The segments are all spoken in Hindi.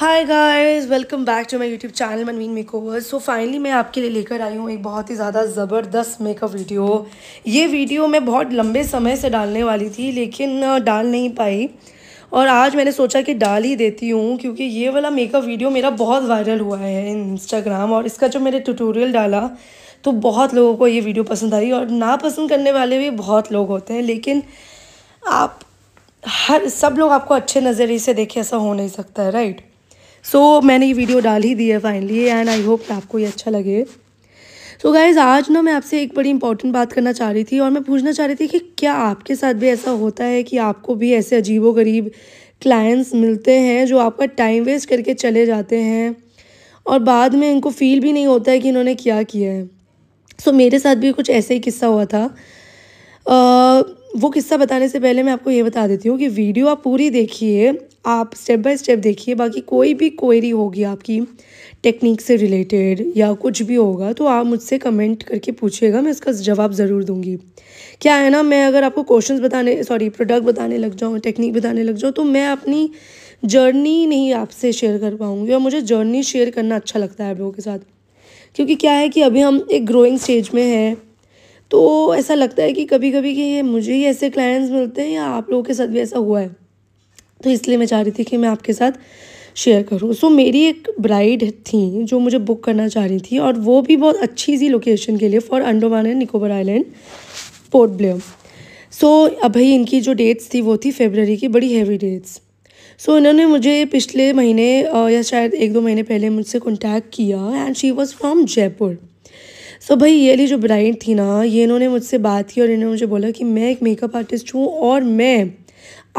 hi guys welcome back to my YouTube channel Manveen makeover so finally मैं आपके लिए लेकर आई हूँ एक बहुत ही ज़्यादा ज़बरदस्त मेकअप वीडियो ये वीडियो मैं बहुत लंबे समय से डालने वाली थी लेकिन डाल नहीं पाई और आज मैंने सोचा कि डाल ही देती हूँ क्योंकि ये वाला मेकअप वीडियो मेरा बहुत वायरल हुआ है इंस्टाग्राम और इसका जो मैंने ट्यूटोरियल डाला तो बहुत लोगों को ये वीडियो पसंद आई और नापसंद करने वाले भी बहुत लोग होते हैं लेकिन आप हर सब लोग आपको अच्छे नज़रिए से देखें ऐसा हो नहीं सकता है राइट सो so, मैंने ये वीडियो डाल ही दी है फाइनली एंड आई होप आपको ये अच्छा लगे सो so गाइज़ आज ना मैं आपसे एक बड़ी इंपॉर्टेंट बात करना चाह रही थी और मैं पूछना चाह रही थी कि क्या आपके साथ भी ऐसा होता है कि आपको भी ऐसे अजीबो गरीब क्लाइंट्स मिलते हैं जो आपका टाइम वेस्ट करके चले जाते हैं और बाद में इनको फील भी नहीं होता है कि इन्होंने क्या किया है सो so, मेरे साथ भी कुछ ऐसे ही किस्सा हुआ था uh, वो किस्सा बताने से पहले मैं आपको ये बता देती हूँ कि वीडियो आप पूरी देखिए आप स्टेप बाय स्टेप देखिए बाकी कोई भी क्वेरी होगी आपकी टेक्निक से रिलेटेड या कुछ भी होगा तो आप मुझसे कमेंट करके पूछिएगा मैं इसका जवाब ज़रूर दूंगी क्या है ना मैं अगर आपको क्वेश्चंस बताने सॉरी प्रोडक्ट बताने लग जाऊँ टेक्निक बताने लग जाऊँ तो मैं अपनी जर्नी नहीं आपसे शेयर कर पाऊँगी और मुझे जर्नी शेयर करना अच्छा लगता है आप लोगों के साथ क्योंकि क्या है कि अभी हम एक ग्रोइंग स्टेज में हैं तो ऐसा लगता है कि कभी कभी कि ये मुझे ही ऐसे क्लाइंट्स मिलते हैं या आप लोगों के साथ भी ऐसा हुआ है तो इसलिए मैं चाह रही थी कि मैं आपके साथ शेयर करूँ सो so, मेरी एक ब्राइड थी जो मुझे बुक करना चाह रही थी और वो भी बहुत अच्छी सी लोकेशन के लिए for Andaman and Nicobar island Port Blair so so, अभी इनकी जो डेट्स थी वो थी फेबररी की बड़ी हैवी डेट्स सो so, इन्होंने मुझे पिछले महीने या शायद एक दो महीने पहले मुझसे कॉन्टैक्ट किया and she was from Jaipur so भाई ये ली जो ब्राइड थी ना ये इन्होंने मुझसे बात की और इन्होंने मुझे बोला कि मैं एक मेकअप आर्टिस्ट हूँ और मैं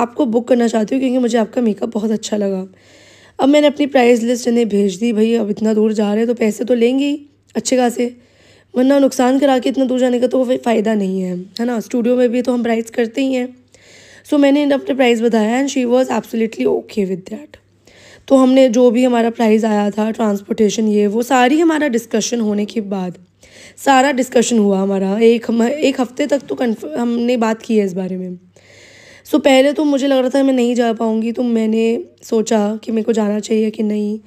आपको बुक करना चाहती हूँ क्योंकि मुझे आपका मेकअप बहुत अच्छा लगा अब मैंने अपनी प्राइस लिस्ट इन्हें भेज दी भाई अब इतना दूर जा रहे हैं तो पैसे तो लेंगे ही अच्छे खासे वरना नुकसान करा के इतना दूर जाने का तो फ़ायदा नहीं है है ना स्टूडियो में भी तो हम प्राइस करते ही हैं सो so, मैंने अपने प्राइस बताया and she was absolutely okay with that तो हमने जो भी हमारा प्राइस आया था ट्रांसपोर्टेशन ये वो सारी हमारा डिस्कशन होने के बाद सारा डिस्कशन हुआ हमारा एक हम एक हफ्ते तक तो हमने बात की है इस बारे में सो so, पहले तो मुझे लग रहा था मैं नहीं जा पाऊँगी तो मैंने सोचा कि मेरे को जाना चाहिए कि नहीं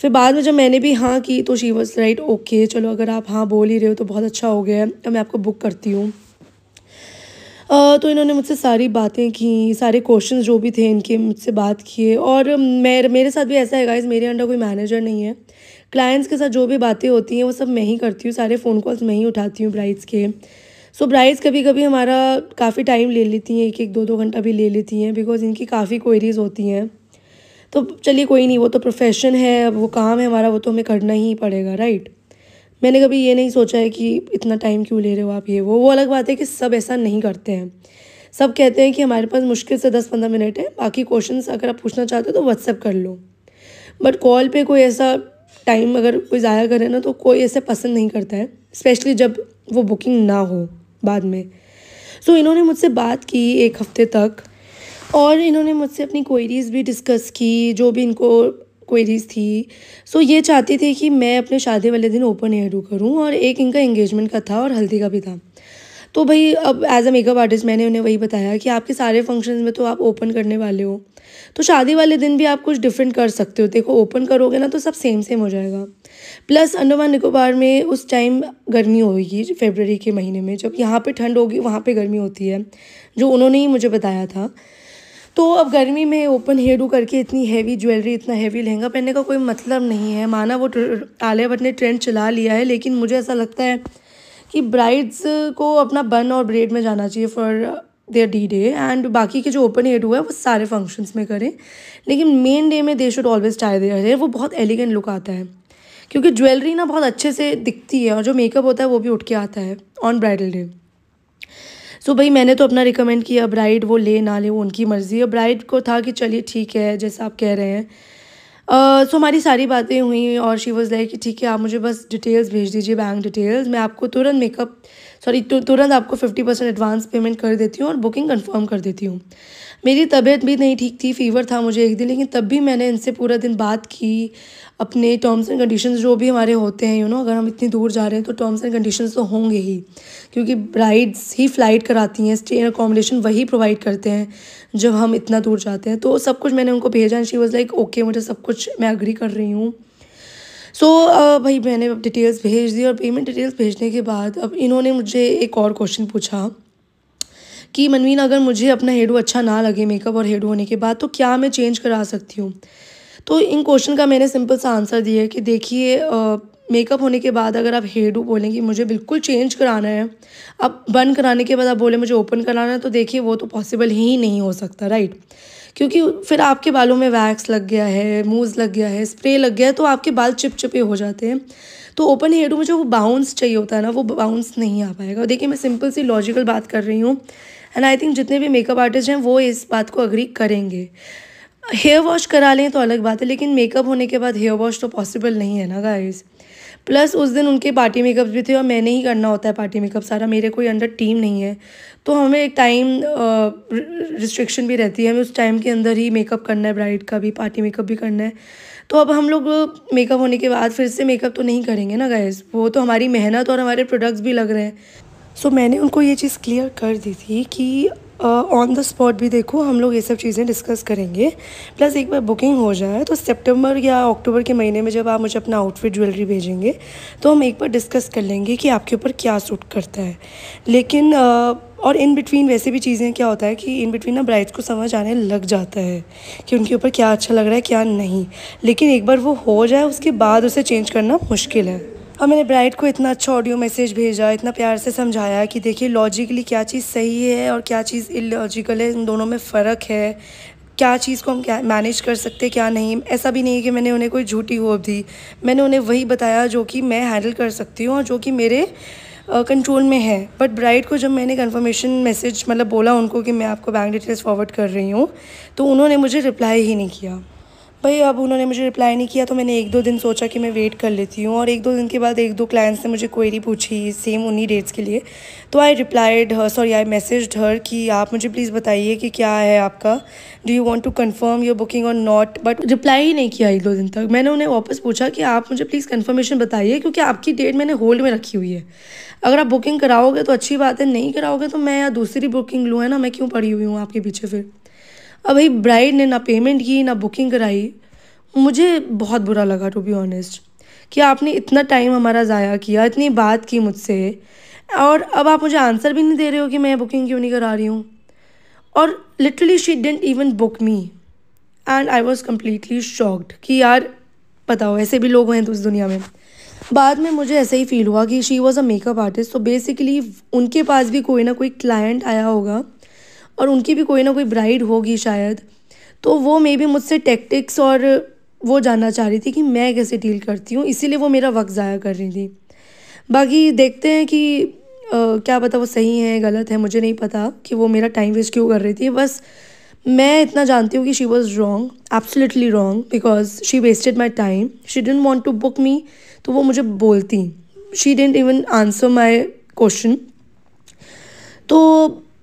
फिर बाद में जब मैंने भी हाँ की तो शी वॉज राइट ओके चलो अगर आप हाँ बोल ही रहे हो तो बहुत अच्छा हो गया है तो मैं आपको बुक करती हूँ तो इन्होंने मुझसे सारी बातें की सारे क्वेश्चन जो भी थे इनके मुझसे बात किए और मेरे मेरे साथ भी ऐसा है गाइज मेरे अंडर कोई मैनेजर नहीं है क्लाइंट्स के साथ जो भी बातें होती हैं वो सब मैं ही करती हूँ सारे फ़ोन कॉल्स मैं ही उठाती हूँ ब्राइड्स के सो ब्राइड्स कभी कभी हमारा काफ़ी टाइम ले लेती हैं एक एक दो दो घंटा भी ले लेती हैं बिकॉज इनकी काफ़ी क्वेरीज होती हैं तो चलिए कोई नहीं वो तो प्रोफेशन है वो काम है हमारा वो तो हमें करना ही पड़ेगा राइट मैंने कभी ये नहीं सोचा है कि इतना टाइम क्यों ले रहे हो आप ये वो वो अलग बात है कि सब ऐसा नहीं करते हैं सब कहते हैं कि हमारे पास मुश्किल से दस पंद्रह मिनट है बाकी क्वेश्चन अगर आप पूछना चाहते हो तो व्हाट्सअप कर लो बट कॉल पर कोई ऐसा टाइम अगर कोई ज़ाया करे ना तो कोई ऐसे पसंद नहीं करता है स्पेशली जब वो बुकिंग ना हो बाद में सो so, इन्होंने मुझसे बात की एक हफ़्ते तक और इन्होंने मुझसे अपनी क्वेरीज़ भी डिस्कस की जो भी इनको क्वेरीज थी सो so, ये चाहती थी कि मैं अपने शादी वाले दिन ओपन एयर डू करूँ और एक इनका एंगेजमेंट का था और हल्दी का भी था तो भाई अब एज अ मेकअप आर्टिस्ट मैंने उन्हें वही बताया कि आपके सारे फंक्शन में तो आप ओपन करने वाले हो तो शादी वाले दिन भी आप कुछ डिफरेंट कर सकते हो देखो ओपन करोगे ना तो सब सेम सेम हो जाएगा प्लस अंडमान निकोबार में उस टाइम गर्मी होगी फेबररी के महीने में जब यहाँ पे ठंड होगी वहाँ पे गर्मी होती है जो उन्होंने ही मुझे बताया था तो अब गर्मी में ओपन हेडू करके इतनी हैवी ज्वेलरी इतना हैवी लहंगा पहनने का कोई मतलब नहीं है माना वो आलिया भट्ट ने ट्रेंड चला लिया है लेकिन मुझे ऐसा लगता है कि ब्राइड्स को अपना बन और ब्रेड में जाना चाहिए for their D day and बाकी के जो ओपन हेड हुआ है वो सारे फंक्शंस में करें लेकिन मेन डे में they should always tie their hair वो बहुत एलिगेंट लुक आता है क्योंकि ज्वेलरी ना बहुत अच्छे से दिखती है और जो मेकअप होता है वो भी उठ के आता है ऑन ब्राइडल डे सो भाई मैंने तो अपना रिकमेंड किया ब्राइड वो ले ना ले वो उनकी मर्ज़ी है ब्राइड को था कि चलिए ठीक है जैसा आप कह रहे हैं सो uh, so हमारी सारी बातें हुई और शी वॉज़ लाइक कि ठीक है आप मुझे बस डिटेल्स भेज दीजिए बैंक डिटेल्स मैं आपको तुरंत मेकअप सॉरी तुरंत आपको फिफ्टी परसेंट एडवांस पेमेंट कर देती हूँ और बुकिंग कन्फर्म कर देती हूँ मेरी तबीयत भी नहीं ठीक थी फीवर था मुझे एक दिन लेकिन तब भी मैंने इनसे पूरा दिन बात की अपने टर्म्स एंड कंडीशंस जो भी हमारे होते हैं यू नो अगर हम इतनी दूर जा रहे हैं तो टर्म्स एंड कंडीशंस तो होंगे ही क्योंकि ब्राइड्स ही फ़्लाइट कराती हैं स्टे एंड अकोमोडेशन वही प्रोवाइड करते हैं जब हम इतना दूर जाते हैं तो सब कुछ मैंने उनको भेजा शी वॉज़ लाइक ओके मुझे सब कुछ मैं अग्री कर रही हूँ सो so, भाई मैंने अब डिटेल्स भेज दी और पेमेंट डिटेल्स भेजने के बाद अब इन्होंने मुझे एक और क्वेश्चन पूछा कि मनवीन अगर मुझे अपना हेडू अच्छा ना लगे मेकअप और हेडू होने के बाद तो क्या मैं चेंज करा सकती हूँ तो इन क्वेश्चन का मैंने सिंपल सा आंसर दिया है कि देखिए मेकअप होने के बाद अगर आप हेडो बोलें कि मुझे बिल्कुल चेंज कराना है अब बंद कराने के बाद आप बोले मुझे ओपन कराना है तो देखिए वो तो पॉसिबल ही नहीं हो सकता राइट क्योंकि फिर आपके बालों में वैक्स लग गया है मूज लग गया है स्प्रे लग गया है तो आपके बाल चिपचिपे हो जाते हैं तो ओपन हेयर में जो वो बाउंस चाहिए होता है ना वो बाउंस नहीं आ पाएगा देखिए मैं सिंपल सी लॉजिकल बात कर रही हूँ एंड आई थिंक जितने भी मेकअप आर्टिस्ट हैं वो इस बात को अग्री करेंगे हेयर वॉश करा लें तो अलग बात है लेकिन मेकअप होने के बाद हेयर वॉश तो पॉसिबल नहीं है ना गाइज़ प्लस उस दिन उनके पार्टी मेकअप भी थे और मैंने ही करना होता है पार्टी मेकअप सारा मेरे कोई अंडर टीम नहीं है तो हमें एक टाइम रिस्ट्रिक्शन भी रहती है हमें उस टाइम के अंदर ही मेकअप करना है ब्राइड का भी पार्टी मेकअप भी करना है तो अब हम लोग मेकअप होने के बाद फिर से मेकअप तो नहीं करेंगे ना गैस वो तो हमारी मेहनत और हमारे प्रोडक्ट्स भी लग रहे हैं सो so, मैंने उनको ये चीज़ क्लियर कर दी थी कि ऑन द स्पॉट भी देखो हम लोग ये सब चीज़ें डिस्कस करेंगे प्लस एक बार बुकिंग हो जाए तो सितंबर या अक्टूबर के महीने में जब आप मुझे अपना आउटफिट ज्वेलरी भेजेंगे तो हम एक बार डिस्कस कर लेंगे कि आपके ऊपर क्या सूट करता है लेकिन uh, और इन बिटवीन वैसे भी चीज़ें क्या होता है कि इन बिटवीन ना ब्राइड्स को समझ आने लग जाता है कि उनके ऊपर क्या अच्छा लग रहा है क्या नहीं लेकिन एक बार वो हो जाए उसके बाद उसे चेंज करना मुश्किल है और मैंने ब्राइड को इतना अच्छा ऑडियो मैसेज भेजा इतना प्यार से समझाया कि देखिए लॉजिकली क्या चीज़ सही है और क्या चीज़ इलॉजिकल है इन दोनों में फ़र्क है क्या चीज़ को हम क्या मैनेज कर सकते क्या नहीं ऐसा भी नहीं है कि मैंने उन्हें कोई झूठी होप दी मैंने उन्हें वही बताया जो कि मैं हैंडल कर सकती हूँ और जो कि मेरे कंट्रोल uh, में है बट ब्राइड को जब मैंने कंफर्मेशन मैसेज मतलब बोला उनको कि मैं आपको बैंक डिटेल्स फॉरवर्ड कर रही हूँ तो उन्होंने मुझे रिप्लाई ही नहीं किया भाई अब उन्होंने मुझे रिप्लाई नहीं किया तो मैंने एक दो दिन सोचा कि मैं वेट कर लेती हूँ और एक दो दिन के बाद एक दो क्लाइंट्स ने मुझे क्वेरी पूछी सेम उन्हीं डेट्स के लिए तो I replied her sorry I message her कि आप मुझे प्लीज़ बताइए कि क्या है आपका do you want to confirm your booking और नॉट बट रिप्लाई ही नहीं किया एक दो दिन तक मैंने उन्हें वापस पूछा कि आप मुझे प्लीज़ कन्फर्मेशन बताइए क्योंकि आपकी डेट मैंने होल्ड में रखी हुई है अगर आप बुकिंग कराओगे तो अच्छी बात है नहीं कराओगे तो मैं या दूसरी बुकिंग लूँ है ना मैं क्यों पड़ी हुई हूँ आपके पीछे फिर अब भाई ब्राइड ने ना पेमेंट की ना बुकिंग कराई मुझे बहुत बुरा लगा टू बी ऑनेस्ट कि आपने इतना टाइम हमारा ज़ाया किया इतनी बात की मुझसे और अब आप मुझे आंसर भी नहीं दे रहे हो कि मैं बुकिंग क्यों नहीं करा रही हूँ और literally she didn't even book me and I was completely shocked कि यार पता हो ऐसे भी लोग हैं तो उस दुनिया में बाद में मुझे ऐसे ही फील हुआ कि she was a makeup artist तो बेसिकली उनके पास भी कोई ना कोई क्लाइंट आया होगा और उनकी भी कोई ना कोई ब्राइड होगी शायद तो वो मे बी मुझसे टेक्टिक्स और वो जानना चाह रही थी कि मैं कैसे डील करती हूँ इसीलिए वो मेरा वक्त ज़ाया कर रही थी बाकी देखते हैं कि आ, क्या पता वो सही है गलत है मुझे नहीं पता कि वो मेरा टाइम वेस्ट क्यों कर रही थी बस मैं इतना जानती हूँ कि she was wrong absolutely wrong because she wasted my time she didn't want to book me तो वो मुझे बोलती she didn't even answer my question तो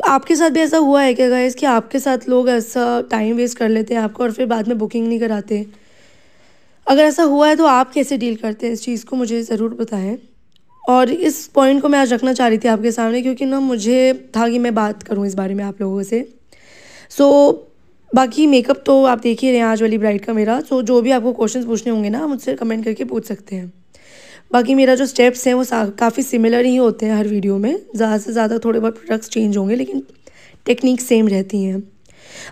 आपके साथ भी ऐसा हुआ है क्या गाइस कि आपके साथ लोग ऐसा टाइम वेस्ट कर लेते हैं आपको और फिर बाद में बुकिंग नहीं कराते अगर ऐसा हुआ है तो आप कैसे डील करते हैं इस चीज़ को मुझे ज़रूर बताएं और इस पॉइंट को मैं आज रखना चाह रही थी आपके सामने क्योंकि ना मुझे था कि मैं बात करूँ इस बारे में आप लोगों से सो so, बाकी मेकअप तो आप देख ही रहे हैं आज वाली ब्राइड का मेरा सो so, जो भी आपको क्वेश्चन पूछने होंगे ना मुझसे कमेंट करके पूछ सकते हैं बाकी मेरा जो स्टेप्स हैं वो काफ़ी सिमिलर ही होते हैं हर वीडियो में ज़्यादा से ज़्यादा थोड़े बहुत प्रोडक्ट्स चेंज होंगे लेकिन टेक्निक सेम रहती हैं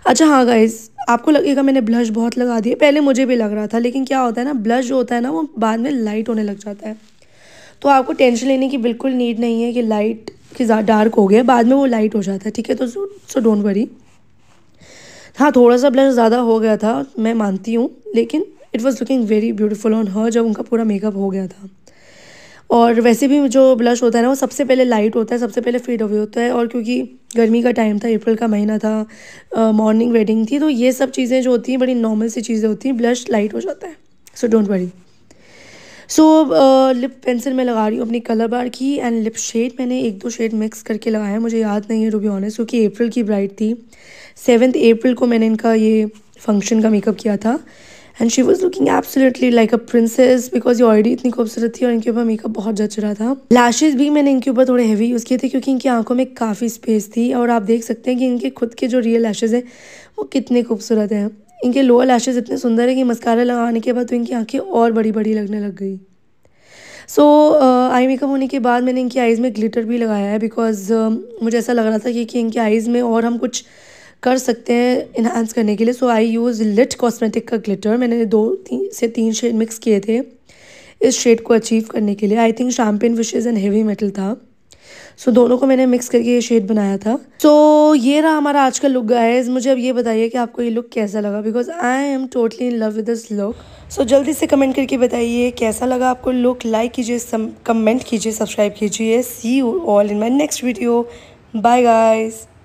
अच्छा हाँ गाइज आपको लगेगा मैंने ब्लश बहुत लगा दिए पहले मुझे भी लग रहा था लेकिन क्या होता है ना ब्लश जो होता है ना वो बाद में लाइट होने लग जाता है तो आपको टेंशन लेने की बिल्कुल नीड नहीं है कि लाइट कि डार्क हो गया बाद में वो लाइट हो जाता है ठीक है तो सो डोंट वरी हाँ थोड़ा सा ब्लश ज़्यादा हो गया था मैं मानती हूँ लेकिन it was looking very beautiful on her जब उनका पूरा मेकअप हो गया था और वैसे भी जो ब्लश होता है ना वो सबसे पहले लाइट होता है सबसे पहले फेड अवे होता है और क्योंकि गर्मी का टाइम था अप्रैल का महीना था मॉर्निंग वेडिंग थी तो ये सब चीज़ें जो होती हैं बड़ी नॉर्मल सी चीज़ें होती हैं ब्लश लाइट हो जाता है so don't worry so lip pencil मैं लगा रही हूँ अपनी कलर बार की एंड लिप शेड मैंने एक दो शेड मिक्स करके लगाया मुझे याद नहीं है रूबी ऑनेस क्योंकि अप्रैल की ब्राइट थी सेवन्थ अप्रैल को मैंने इनका ये फंक्शन का मेकअप किया था and she was looking absolutely like a princess because ये ऑलरेडी इतनी खूबसूरत थी और इनके ऊपर मेकअप बहुत जच रहा था लैशेज भी मैंने इनके ऊपर थोड़े हैवी यूज़ किए थे क्योंकि इनकी आंखों में काफ़ी स्पेस थी और आप देख सकते हैं कि इनके खुद के जो रियल लैशेज हैं वो कितने खूबसूरत हैं इनके लोअर लैशेज इतने सुंदर हैं कि मस्कारा लगाने के बाद तो इनकी आंखें और बड़ी बड़ी लगने लग गई सो आई मेकअप होने के बाद मैंने इनकी आइज़ में ग्लिटर भी लगाया है बिकॉज uh, मुझे ऐसा लग रहा था कि, कि इनके आइज़ में और हम कुछ कर सकते हैं इन्हांस करने के लिए so I use Lit cosmetic का ग्लिटर मैंने दो तीन से तीन शेड मिक्स किए थे इस शेड को अचीव करने के लिए I think champagne wishes and heavy metal था सो so, दोनों को मैंने मिक्स करके ये शेड बनाया था सो so, ये रहा हमारा आज का लुक गायज मुझे अब ये बताइए कि आपको ये लुक कैसा लगा because I am totally in love with this look so जल्दी से कमेंट करके बताइए कैसा लगा आपको लुक लाइक कीजिए कमेंट कीजिए सब्सक्राइब कीजिए see you all in my next video bye guys